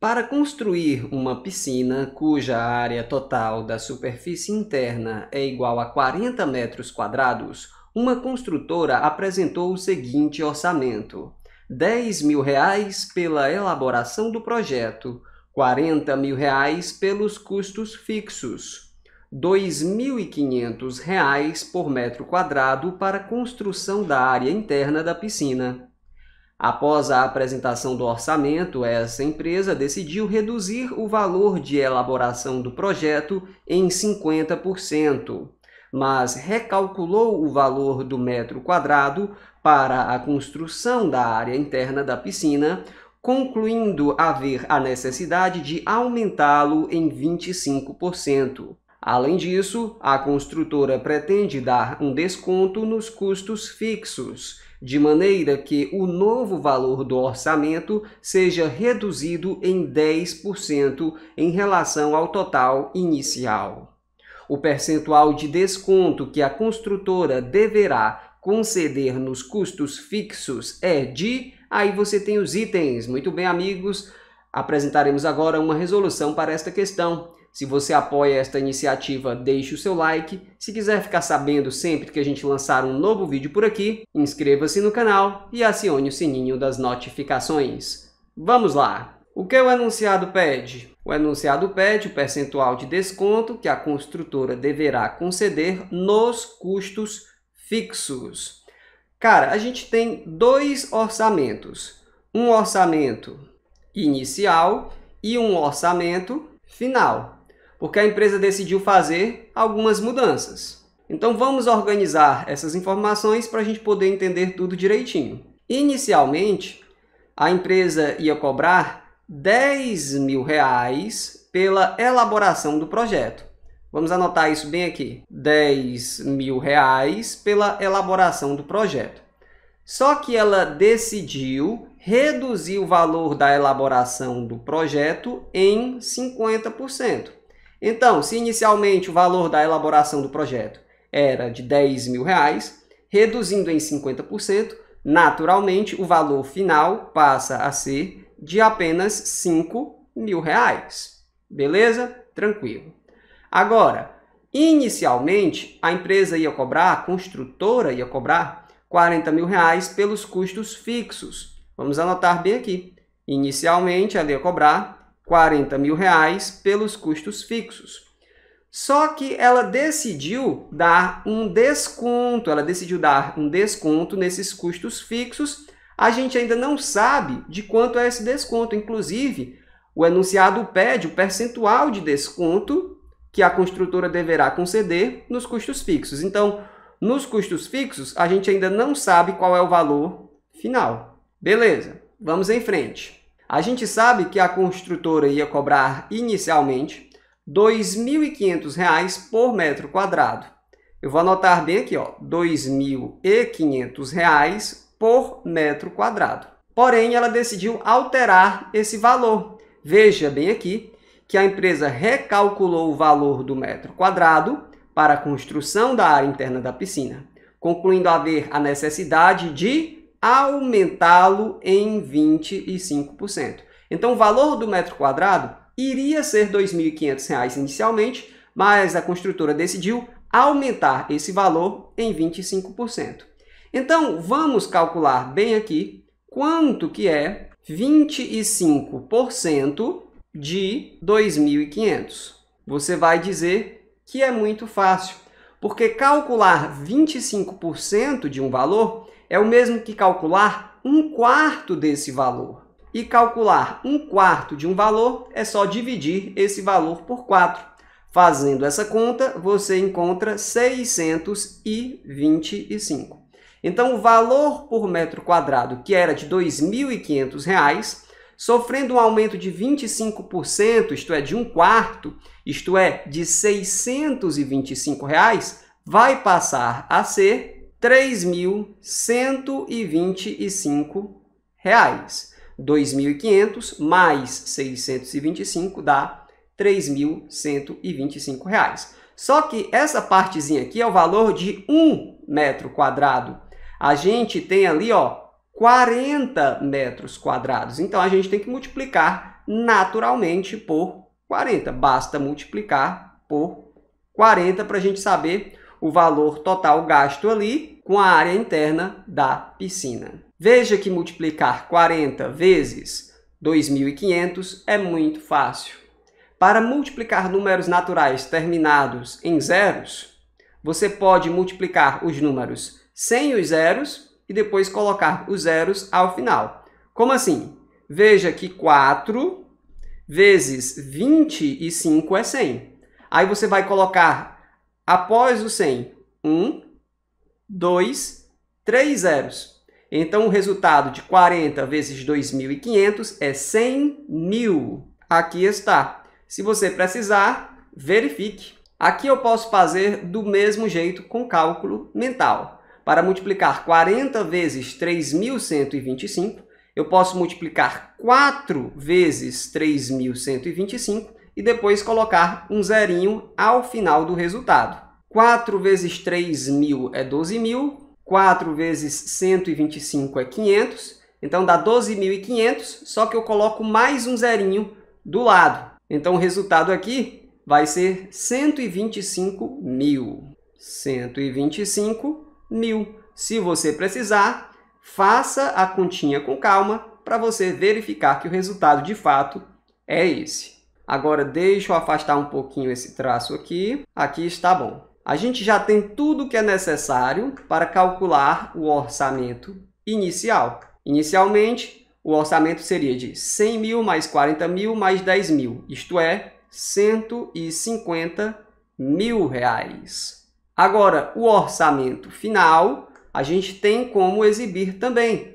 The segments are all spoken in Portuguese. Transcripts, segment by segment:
Para construir uma piscina cuja área total da superfície interna é igual a 40 metros quadrados, uma construtora apresentou o seguinte orçamento: 10 mil reais pela elaboração do projeto, 40 mil reais pelos custos fixos, 2.500 reais por metro quadrado para construção da área interna da piscina. Após a apresentação do orçamento, essa empresa decidiu reduzir o valor de elaboração do projeto em 50%, mas recalculou o valor do metro quadrado para a construção da área interna da piscina, concluindo haver a necessidade de aumentá-lo em 25%. Além disso, a construtora pretende dar um desconto nos custos fixos de maneira que o novo valor do orçamento seja reduzido em 10% em relação ao total inicial. O percentual de desconto que a construtora deverá conceder nos custos fixos é de. Aí você tem os itens. Muito bem, amigos. Apresentaremos agora uma resolução para esta questão. Se você apoia esta iniciativa, deixe o seu like. Se quiser ficar sabendo sempre que a gente lançar um novo vídeo por aqui, inscreva-se no canal e acione o sininho das notificações. Vamos lá! O que o enunciado pede? O enunciado pede o percentual de desconto que a construtora deverá conceder nos custos fixos. Cara, a gente tem dois orçamentos. Um orçamento inicial e um orçamento final porque a empresa decidiu fazer algumas mudanças. Então vamos organizar essas informações para a gente poder entender tudo direitinho. Inicialmente, a empresa ia cobrar 10 mil reais pela elaboração do projeto. Vamos anotar isso bem aqui. 10 mil reais pela elaboração do projeto. Só que ela decidiu reduzir o valor da elaboração do projeto em 50%. Então, se inicialmente o valor da elaboração do projeto era de 10 mil reais, reduzindo em 50%, naturalmente o valor final passa a ser de apenas 5 mil reais. Beleza? Tranquilo. Agora, inicialmente a empresa ia cobrar, a construtora ia cobrar 40 mil reais pelos custos fixos. Vamos anotar bem aqui. Inicialmente ela ia cobrar 40 mil reais pelos custos fixos. Só que ela decidiu dar um desconto, ela decidiu dar um desconto nesses custos fixos. A gente ainda não sabe de quanto é esse desconto. Inclusive, o enunciado pede o percentual de desconto que a construtora deverá conceder nos custos fixos. Então, nos custos fixos, a gente ainda não sabe qual é o valor final. Beleza, vamos em frente. A gente sabe que a construtora ia cobrar inicialmente R$ 2.500 por metro quadrado. Eu vou anotar bem aqui, ó, R$ 2.500 por metro quadrado. Porém, ela decidiu alterar esse valor. Veja bem aqui que a empresa recalculou o valor do metro quadrado para a construção da área interna da piscina, concluindo haver a necessidade de aumentá-lo em 25%. Então, o valor do metro quadrado iria ser R$ 2.500 inicialmente, mas a construtora decidiu aumentar esse valor em 25%. Então, vamos calcular bem aqui quanto que é 25% de 2.500. Você vai dizer que é muito fácil, porque calcular 25% de um valor é o mesmo que calcular um quarto desse valor. E calcular um quarto de um valor é só dividir esse valor por 4. Fazendo essa conta, você encontra 625. Então, o valor por metro quadrado, que era de R$ 2.500, sofrendo um aumento de 25%, isto é, de um quarto, isto é, de R$ 625, reais, vai passar a ser 3.125 reais. 2.500 mais 625 dá 3.125 reais. Só que essa partezinha aqui é o valor de 1 metro quadrado. A gente tem ali, ó, 40 metros quadrados. Então, a gente tem que multiplicar naturalmente por 40. Basta multiplicar por 40 para a gente saber o valor total gasto ali com a área interna da piscina. Veja que multiplicar 40 vezes 2.500 é muito fácil. Para multiplicar números naturais terminados em zeros, você pode multiplicar os números sem os zeros e depois colocar os zeros ao final. Como assim? Veja que 4 vezes 25 é 100. Aí você vai colocar Após o 100, 1, 2, 3 zeros. Então, o resultado de 40 vezes 2.500 é 100 mil. Aqui está. Se você precisar, verifique. Aqui eu posso fazer do mesmo jeito com cálculo mental. Para multiplicar 40 vezes 3.125, eu posso multiplicar 4 vezes 3.125 e depois colocar um zerinho ao final do resultado. 4 vezes 3.000 é 12.000, 4 vezes 125 é 500, então dá 12.500, só que eu coloco mais um zerinho do lado. Então o resultado aqui vai ser 125.000. mil. Se você precisar, faça a continha com calma para você verificar que o resultado de fato é esse. Agora deixa eu afastar um pouquinho esse traço aqui. Aqui está bom. A gente já tem tudo o que é necessário para calcular o orçamento inicial. Inicialmente, o orçamento seria de 100 mil mais 40 mil mais 10 mil, isto é, 150 mil reais. Agora, o orçamento final a gente tem como exibir também,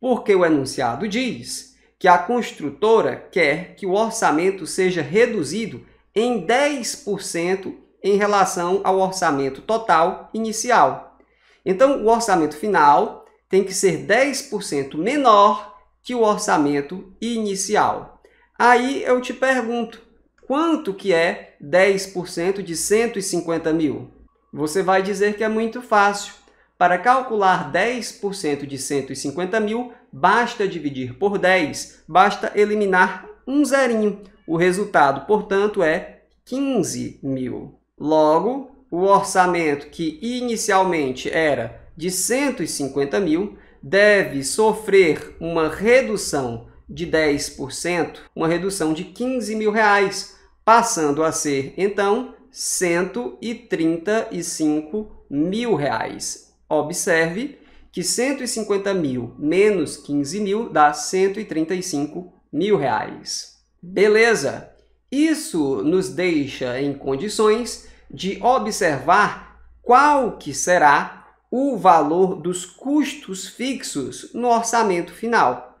porque o enunciado diz que a construtora quer que o orçamento seja reduzido em 10% em relação ao orçamento total inicial. Então, o orçamento final tem que ser 10% menor que o orçamento inicial. Aí eu te pergunto, quanto que é 10% de 150 mil? Você vai dizer que é muito fácil. Para calcular 10% de 150 mil, basta dividir por 10, basta eliminar um zerinho. O resultado, portanto, é 15 mil. Logo, o orçamento que inicialmente era de 150 mil deve sofrer uma redução de 10%, uma redução de 15 mil reais, passando a ser, então, 135 mil reais. Observe que 150 mil menos 15 mil dá 135 mil reais. Beleza? Isso nos deixa em condições de observar qual que será o valor dos custos fixos no orçamento final.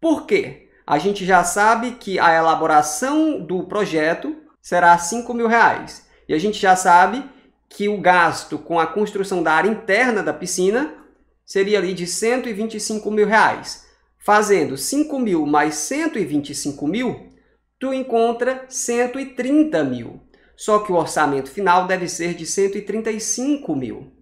Por quê? A gente já sabe que a elaboração do projeto será 5 mil reais. E a gente já sabe que o gasto com a construção da área interna da piscina seria ali de 125 mil reais. Fazendo 5 mil mais 125 mil, tu encontra 130 mil. Só que o orçamento final deve ser de 135 mil.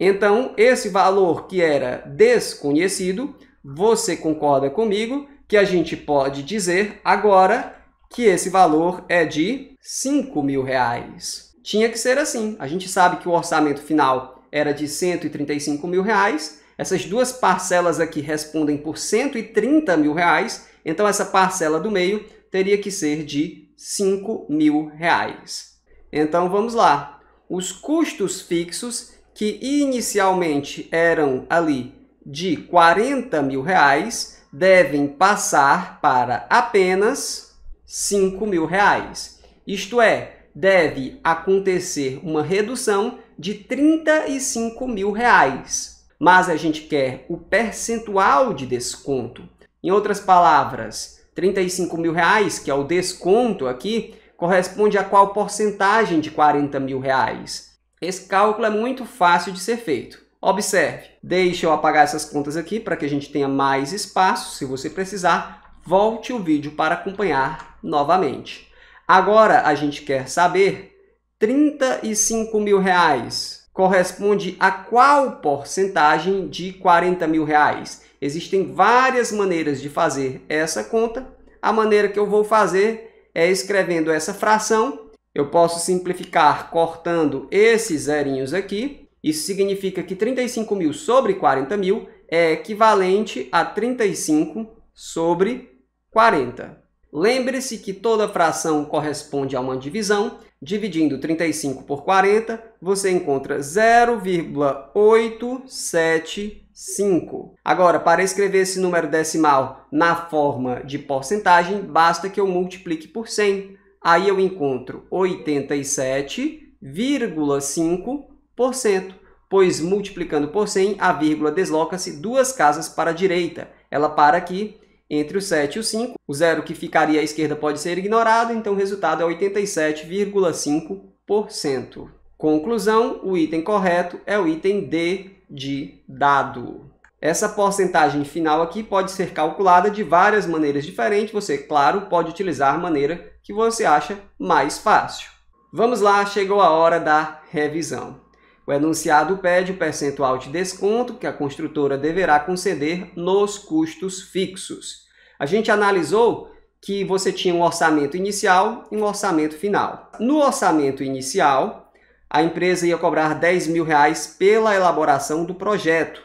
Então, esse valor que era desconhecido, você concorda comigo que a gente pode dizer agora que esse valor é de 5 mil reais. Tinha que ser assim. A gente sabe que o orçamento final era de 135 mil reais. Essas duas parcelas aqui respondem por 130 mil reais. Então, essa parcela do meio teria que ser de 5 mil reais. Então, vamos lá. Os custos fixos, que inicialmente eram ali de 40 mil reais, devem passar para apenas 5 mil reais. Isto é, deve acontecer uma redução de 35 mil reais. Mas a gente quer o percentual de desconto. Em outras palavras, 35 mil reais, que é o desconto aqui, corresponde a qual porcentagem de 40 mil reais? Esse cálculo é muito fácil de ser feito. Observe, deixa eu apagar essas contas aqui para que a gente tenha mais espaço. Se você precisar, volte o vídeo para acompanhar novamente. Agora a gente quer saber 35 mil reais corresponde a qual porcentagem de 40 mil reais? Existem várias maneiras de fazer essa conta. A maneira que eu vou fazer é escrevendo essa fração. Eu posso simplificar cortando esses zerinhos aqui. Isso significa que 35 mil sobre 40 mil é equivalente a 35 sobre 40. Lembre-se que toda fração corresponde a uma divisão. Dividindo 35 por 40, você encontra 0,875. Agora, para escrever esse número decimal na forma de porcentagem, basta que eu multiplique por 100. Aí eu encontro 87,5%, pois multiplicando por 100, a vírgula desloca-se duas casas para a direita. Ela para aqui entre o 7 e o 5, o zero que ficaria à esquerda pode ser ignorado, então o resultado é 87,5%. Conclusão, o item correto é o item D de dado. Essa porcentagem final aqui pode ser calculada de várias maneiras diferentes. Você, claro, pode utilizar a maneira que você acha mais fácil. Vamos lá, chegou a hora da revisão. O enunciado pede o percentual de desconto que a construtora deverá conceder nos custos fixos. A gente analisou que você tinha um orçamento inicial e um orçamento final. No orçamento inicial, a empresa ia cobrar 10 mil reais pela elaboração do projeto,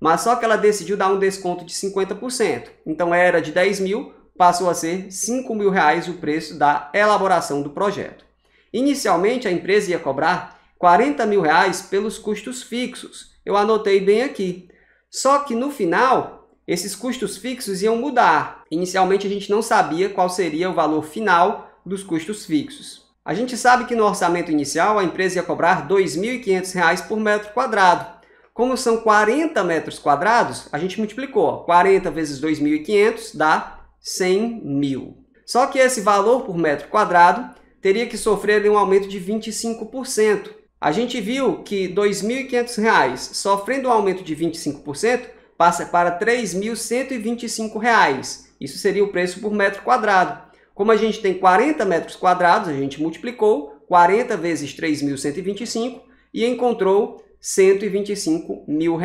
mas só que ela decidiu dar um desconto de 50%. Então era de 10 mil, passou a ser 5 mil reais o preço da elaboração do projeto. Inicialmente, a empresa ia cobrar 40 mil reais pelos custos fixos. Eu anotei bem aqui. Só que no final, esses custos fixos iam mudar. Inicialmente a gente não sabia qual seria o valor final dos custos fixos. A gente sabe que no orçamento inicial a empresa ia cobrar R$ 2.500 por metro quadrado. Como são 40 metros quadrados, a gente multiplicou. 40 vezes 2.500 dá 100 mil. Só que esse valor por metro quadrado teria que sofrer um aumento de 25%. A gente viu que R$ 2.500, sofrendo um aumento de 25%, passa para R$ 3.125. Isso seria o preço por metro quadrado. Como a gente tem 40 metros quadrados, a gente multiplicou 40 vezes 3.125 e encontrou R$ 125.000.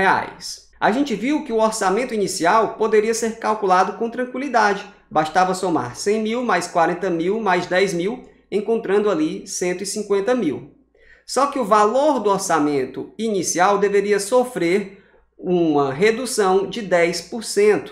A gente viu que o orçamento inicial poderia ser calculado com tranquilidade. Bastava somar R$ 100.000 mais R$ 40.000 mais R$ mil, encontrando ali R$ 150.000. Só que o valor do orçamento inicial deveria sofrer uma redução de 10%.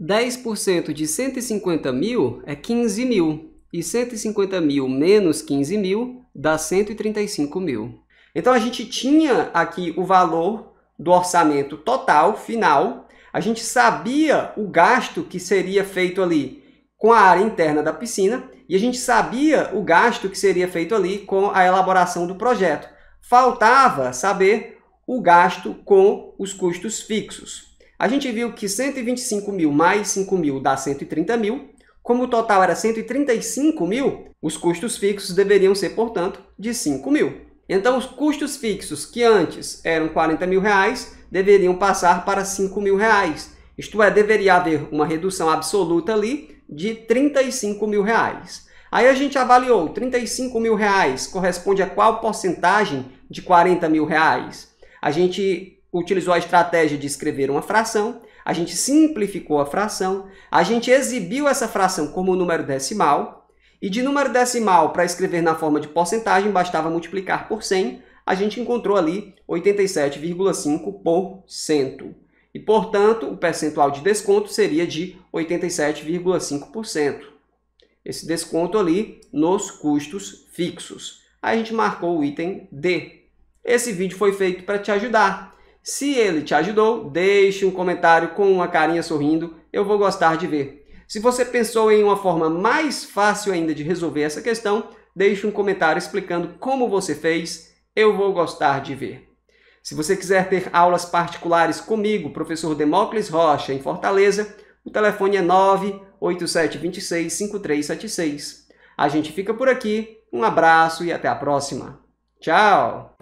10% de 150 mil é 15 mil. E 150 mil menos 15 mil dá 135 mil. Então a gente tinha aqui o valor do orçamento total, final. A gente sabia o gasto que seria feito ali com a área interna da piscina e a gente sabia o gasto que seria feito ali com a elaboração do projeto. Faltava saber o gasto com os custos fixos. A gente viu que 125 mil mais 5 mil dá 130 mil. Como o total era 135 mil, os custos fixos deveriam ser, portanto, de 5 mil. Então, os custos fixos que antes eram 40 mil reais deveriam passar para 5 mil reais. Isto é, deveria haver uma redução absoluta ali de 35 mil reais. Aí a gente avaliou, 35 mil reais corresponde a qual porcentagem de 40 mil reais? A gente utilizou a estratégia de escrever uma fração, a gente simplificou a fração, a gente exibiu essa fração como número decimal, e de número decimal para escrever na forma de porcentagem bastava multiplicar por 100, a gente encontrou ali 87,5%. E, portanto, o percentual de desconto seria de 87,5%. Esse desconto ali nos custos fixos. Aí a gente marcou o item D. Esse vídeo foi feito para te ajudar. Se ele te ajudou, deixe um comentário com uma carinha sorrindo, eu vou gostar de ver. Se você pensou em uma forma mais fácil ainda de resolver essa questão, deixe um comentário explicando como você fez, eu vou gostar de ver. Se você quiser ter aulas particulares comigo, professor Demócles Rocha, em Fortaleza, o telefone é 987265376. A gente fica por aqui, um abraço e até a próxima. Tchau!